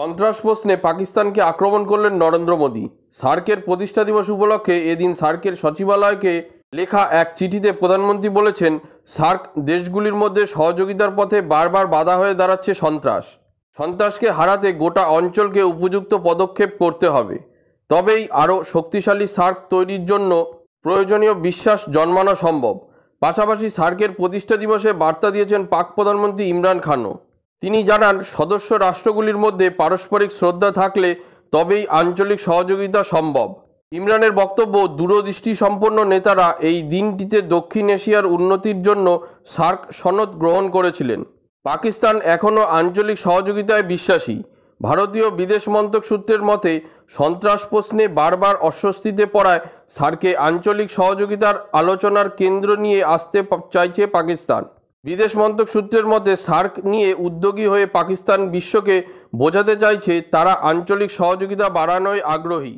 সন্ত্রাস প্রশ্নে পাকিস্তানকে আক্রমণ করলেন নরেন্দ্র মোদী সার্কের প্রতিষ্ঠা দিবস উপলক্ষে এদিন সার্কের সচিবালয়কে লেখা এক চিঠিতে প্রধানমন্ত্রী বলেছেন সার্ক দেশগুলির মধ্যে সহযোগিতার পথে বারবার বাধা হয়ে দাঁড়াচ্ছে সন্ত্রাস সন্ত্রাসকে হারাতে গোটা অঞ্চলকে উপযুক্ত পদক্ষেপ করতে হবে তবেই আরও শক্তিশালী সার্ক তৈরির জন্য প্রয়োজনীয় বিশ্বাস জন্মানো সম্ভব পাশাপাশি সার্কের প্রতিষ্ঠা দিবসে বার্তা দিয়েছেন পাক প্রধানমন্ত্রী ইমরান খানও তিনি জানান সদস্য রাষ্ট্রগুলির মধ্যে পারস্পরিক শ্রদ্ধা থাকলে তবেই আঞ্চলিক সহযোগিতা সম্ভব ইমরানের বক্তব্য দূরদৃষ্টি সম্পন্ন নেতারা এই দিনটিতে দক্ষিণ এশিয়ার উন্নতির জন্য সার্ক সনদ গ্রহণ করেছিলেন পাকিস্তান এখনও আঞ্চলিক সহযোগিতায় বিশ্বাসী ভারতীয় বিদেশ মন্ত্রক সূত্রের মতে সন্ত্রাস প্রশ্নে বারবার অস্বস্তিতে পড়ায় সার্কে আঞ্চলিক সহযোগিতার আলোচনার কেন্দ্র নিয়ে আসতে চাইছে পাকিস্তান বিদেশ মন্ত্রক সূত্রের মধ্যে সার্ক নিয়ে উদ্যোগী হয়ে পাকিস্তান বিশ্বকে বোঝাতে চাইছে তারা আঞ্চলিক সহযোগিতা বাড়ানোয় আগ্রহী